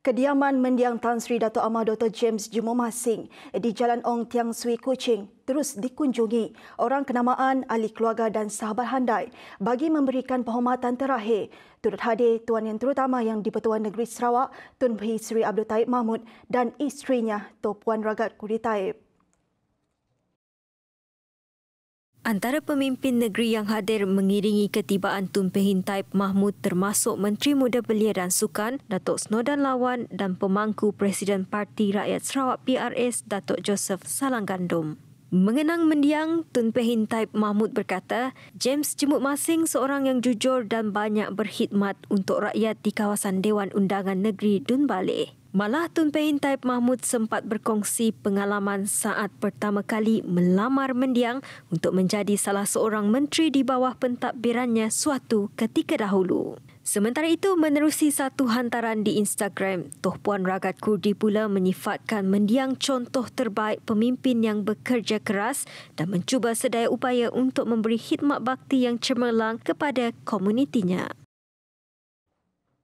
Kediaman mendiang Tan Sri Dato' Amar Dr. James Jumo Masing di Jalan Ong Tiang Sui Kuching terus dikunjungi orang kenamaan ahli keluarga dan sahabat handai bagi memberikan penghormatan terakhir turut hadir Tuan Yang Terutama Yang di-Pertuan Negeri Sarawak Tun Bhi Sri Abdul Taib Mahmud dan isterinya Tuan Puan Ragat Kuritaib. Taib. Antara pemimpin negeri yang hadir mengiringi ketibaan Tun Pehintaib Mahmud termasuk Menteri Muda Belia dan Sukan, Datuk Snowdan Lawan dan pemangku Presiden Parti Rakyat Sarawak PRS, Datuk Joseph Salanggandum. Mengenang mendiang, Tun Pehintaib Mahmud berkata, James Jemut Masing seorang yang jujur dan banyak berkhidmat untuk rakyat di kawasan Dewan Undangan Negeri Dun Baleh. Malah Tun Pehin Taib Mahmud sempat berkongsi pengalaman saat pertama kali melamar mendiang untuk menjadi salah seorang menteri di bawah pentadbirannya suatu ketika dahulu. Sementara itu, menerusi satu hantaran di Instagram, Toh Puan Ragat Kurdi pula menyifatkan mendiang contoh terbaik pemimpin yang bekerja keras dan mencuba sedaya upaya untuk memberi khidmat bakti yang cemerlang kepada komunitinya.